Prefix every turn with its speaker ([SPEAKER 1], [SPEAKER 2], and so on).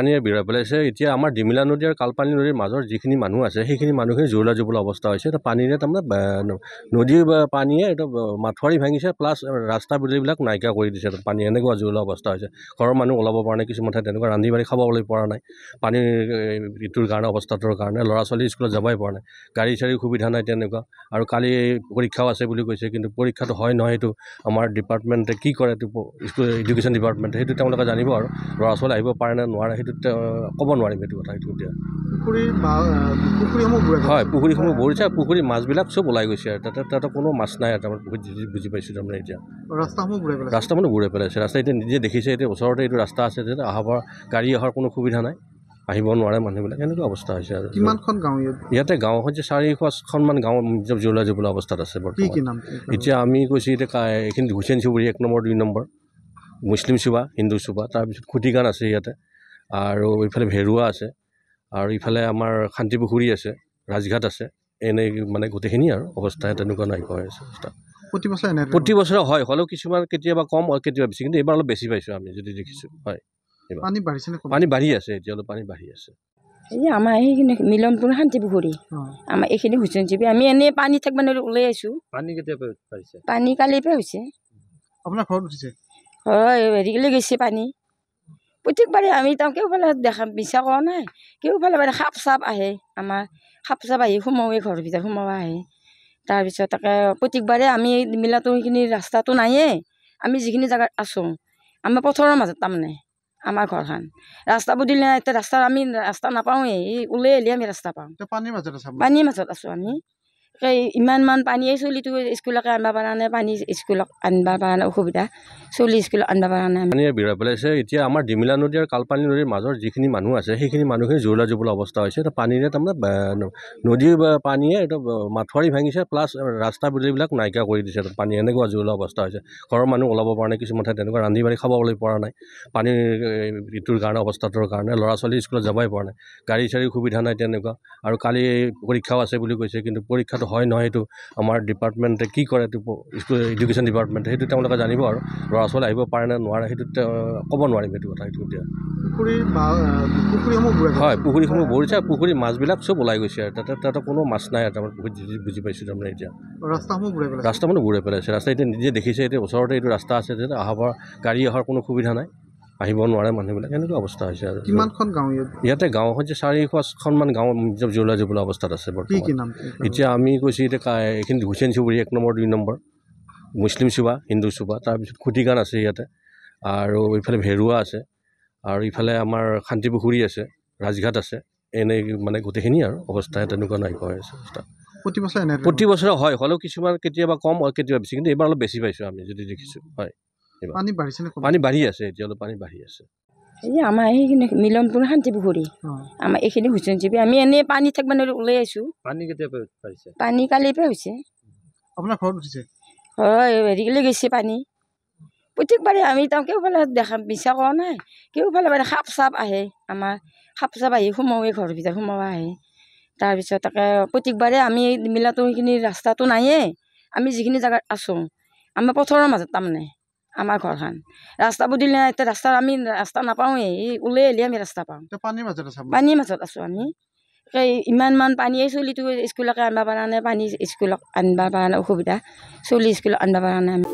[SPEAKER 1] পানীয়ে বিৰাই পেলাইছে এতিয়া আমাৰ ডিমিলা নদী আৰু কালপানী নদীৰ মাজৰ যিখিনি মানুহ আছে সেইখিনি মানুহখিনি জুৰুলা জুবুলা অৱস্থা হৈছে তো পানীৰে তাৰমানে নদীৰ পানীয়ে এইটো মাথোৱাৰী ভাঙিছে প্লাছ ৰাস্তা পদূলিবিলাক নাইকিয়া কৰি দিছে পানী এনেকুৱা জুৰুলা অৱস্থা হৈছে ঘৰৰ মানুহ ওলাব পৰা নাই কিছুমান ঠাইত তেনেকুৱা ৰান্ধি বাঢ়ি খাবলৈ পৰা নাই পানীৰ ঋতুৰ কাৰণে অৱস্থাটোৰ কাৰণে ল'ৰা ছোৱালী স্কুলত যাবই পৰা নাই গাড়ী চাড়ীৰ সুবিধা নাই তেনেকুৱা আৰু কালি পৰীক্ষাও আছে বুলি কৈছে কিন্তু পৰীক্ষাটো হয় নহয় সেইটো আমাৰ ডিপাৰ্টমেণ্টে কি কৰে স্কুল এডুকেশ্যন ডিপাৰ্টমেণ্টে সেইটো তেওঁলোকে জানিব আৰু ল'ৰা ছোৱালী আহিব পাৰে নে নোৱাৰে সেইটো ক'ব নোৱাৰিম সেইটো কথা সেইটো এতিয়া হয় পুখুৰীসমূহ ভৰিছে পুখুৰীৰ মাছবিলাক চব ওলাই গৈছে আৰু তাতে তাতে কোনো মাছ নাই আৰু তাৰমানে পুখুৰীত বুজি পাইছোঁ তাৰমানে এতিয়া ৰাস্তাসমূহ ৰাস্তা মানে ঘূৰাই পেলাইছে ৰাস্তা এতিয়া নিজে দেখিছে এতিয়া ওচৰতে এইটো ৰাস্তা আছে যে অহা পৰা গাড়ী অহাৰ কোনো সুবিধা নাই আহিব নোৱাৰে মানুহবিলাক এনেকুৱা অৱস্থা হৈছে আৰু কিমানখন গাঁও ইয়াতে গাঁও হৈছে চাৰিশখনমান গাঁও জুৰুলা জুবুলা অৱস্থাত আছে বৰ্তমান এতিয়া আমি কৈছোঁ এতিয়া এইখিনি হুছেইন চুবুৰী এক নম্বৰ দুই নম্বৰ মুছলিম চুবা হিন্দু চুবা তাৰপিছত খুটিগান আছে ইয়াতে আৰু এইফালে ভেৰুৱা আছে আৰু ইফালে আমাৰ শান্তিপুখুৰী আছে ৰাজঘাট আছে এনে মানে গোটেইখিনি আৰু অৱস্থা তেনেকুৱা নাইকিয়া হৈ আছে অৱস্থা প্ৰতি বছৰে প্ৰতি বছৰে হয় হ'লেও কিছুমান কেতিয়াবা কম হয় কেতিয়াবা বেছি কিন্তু এইবাৰ অলপ বেছি পাইছোঁ আমি যদি দেখিছোঁ হয় পানী বাঢ়ি আছে এতিয়া অলপ পানী বাঢ়ি আছে
[SPEAKER 2] এই আমাৰ সেইখিনি মিলনপুৰ শান্তিপুখুৰী আমাৰ এইখিনি হুচনজীৱী আমি এনেই পানী থাকিব নোৱাৰি ওলাই আছোঁ পানী কেতিয়াৰ পৰা পানী কালিৰ পৰা হৈছে
[SPEAKER 1] আপোনাৰ ঘৰত উঠিছে
[SPEAKER 2] গৈছে পানী প্ৰত্যেকবাৰে আমি তাৰ কেওফালে দেখা বিচাৰ কৰা নাই কেওফালে মানে সাপ চাপ আহে আমাৰ সাপ চাপ আহি সোমাওঁৱে ঘৰৰ ভিতৰত সোমাব আহে তাৰপিছত তাকে প্ৰত্যেকবাৰে আমি মিলাটো সেইখিনি ৰাস্তাটো নায়েই আমি যিখিনি জেগাত আছোঁ আমাৰ পথৰৰ মাজত তাৰমানে আমাৰ ঘৰখন ৰাস্তা পদূলি নাই এতিয়া ৰাস্তা আমি ৰাস্তা নাপাওঁৱেই এই ওলাই আহিলে আমি ৰাস্তা পাওঁ পানীৰ মাজত আছোঁ আমি সেই ইমানমান পানীয়ে চলিটো স্কুলকে আনিব পৰা নাই পানী স্কুলক আনিব পৰা নাই অসুবিধা চলি স্কুলক আনিব পৰা নাই
[SPEAKER 1] পানীয়ে বিৰাই পেলাইছে এতিয়া আমাৰ ডিমিলা নদী আৰু কালপানী নদীৰ মাজৰ যিখিনি মানুহ আছে সেইখিনি মানুহখিনি জুৰুলা জুবলা অৱস্থা হৈছে পানীৰে তাৰমানে নদীৰ পানীয়ে এইটো মাথোৱাৰী ভাঙিছে প্লাছ ৰাস্তা পদূলিবিলাক নাইকিয়া কৰি দিছে পানী এনেকুৱা জুৰুলা অৱস্থা হৈছে ঘৰৰ মানুহ ওলাব পৰা নাই কিছুমান ঠাইত তেনেকুৱা ৰান্ধি বাঢ়ি খাবলৈ পৰা নাই পানীৰ ঋতুৰ কাৰণে অৱস্থাটোৰ কাৰণে ল'ৰা ছোৱালী স্কুলত যাবই পৰা নাই গাড়ী চাড়ীৰ সুবিধা নাই তেনেকুৱা আৰু কালি পৰীক্ষাও আছে বুলি কৈছে কিন্তু পৰীক্ষাটো সেইটো হয় নহয় সেইটো আমাৰ ডিপাৰ্টমেণ্টে কি কৰে এইটো স্কুল এডুকেশ্যন ডিপাৰ্টমেণ্টে সেইটো তেওঁলোকে জানিব আৰু ল'ৰা ছোৱালী আহিব পাৰে নে নোৱাৰে সেইটো তেওঁ ক'ব নোৱাৰিম সেইটো কথা সেইটো এতিয়া হয় পুখুৰীসমূহ বৰিছে আৰু পুখুৰীৰ মাছবিলাক চব ওলাই গৈছে আৰু তাতে তাতে কোনো মাছ নাই আৰু তাৰমানে যি বুজি পাইছোঁ তাৰমানে এতিয়া ৰাস্তাসমূহ ৰাস্তাসমূহ ঘূৰাই পেলাইছে ৰাস্তা এতিয়া নিজে দেখিছে এতিয়া ওচৰতে এইটো ৰাস্তা আছে যে অহা গাড়ী অহাৰ কোনো সুবিধা নাই আহিব নোৱাৰে মানুহবিলাক এনেকুৱা অৱস্থা হৈছে আৰু কিমানখন গাঁও ইয়াতে গাঁও হৈছে চাৰিশখনমান গাঁও জুৰলা জুবলা অৱস্থাত আছে বৰ্তমান এতিয়া আমি কৈছোঁ এতিয়া এইখিনি হুচেইন চুবুৰী এক নম্বৰ দুই নম্বৰ মুছলিম চুবা হিন্দু চুবা তাৰপিছত খুটি গান আছে ইয়াতে আৰু এইফালে ভেৰুৱা আছে আৰু ইফালে আমাৰ শান্তিপুখুৰী আছে ৰাজঘাট আছে এনে মানে গোটেইখিনি আৰু অৱস্থা তেনেকুৱা নাইকিয়া হৈ আছে অৱস্থা প্ৰতি বছৰে প্ৰতি বছৰে হয় হ'লেও কিছুমান কেতিয়াবা কম হয় কেতিয়াবা বেছি কিন্তু এইবাৰ অলপ বেছি পাইছোঁ আমি যদি দেখিছোঁ হয়
[SPEAKER 2] পানী
[SPEAKER 1] বাঢ়ি আছে এতিয়ালৈ পানী বাঢ়ি আছে
[SPEAKER 2] এই আমাৰ সেইখিনি মিলনপুৰ শান্তি পুখুৰী আমাৰ এইখিনি হুচনজীৱী আমি এনেই পানী থাকিব নোৱাৰি ওলাই আছোঁ পানী কেতিয়া পানী কালিৰ পৰা হৈছে আপোনাৰ ঘৰত উঠিছে হয় হেৰিলৈ গৈছে পানী প্ৰত্যেকবাৰে আমি তেওঁ কেওফালে দেখা বিচাৰ কৰা নাই কেওফালে মানে সাপ চাপ আহে আমাৰ সাপ চাপ আহি সোমাওঁ ঘৰৰ ভিতৰত সোমাব আহে তাৰপিছত তাকে প্ৰত্যেকবাৰে আমি মিলাটো সেইখিনি ৰাস্তাটো নায়েই আমি যিখিনি জেগাত আছোঁ আমাৰ পথাৰৰ মাজত তাৰমানে আমাৰ ঘৰখন ৰাস্তা পদূলি নাই এতিয়া ৰাস্তা আমি ৰাস্তা নাপাওঁৱেই ওলাই আহিলে আমি ৰাস্তা পাওঁ পানীৰ মাজত আছোঁ পানীৰ মাজত আছোঁ আমি এই ইমানমান পানীয়ে চলিটো স্কুলকে আনবা পৰা নাই পানী স্কুলক আনিব পৰা নাই অসুবিধা চলি স্কুলক আনিব পৰা নাই আমি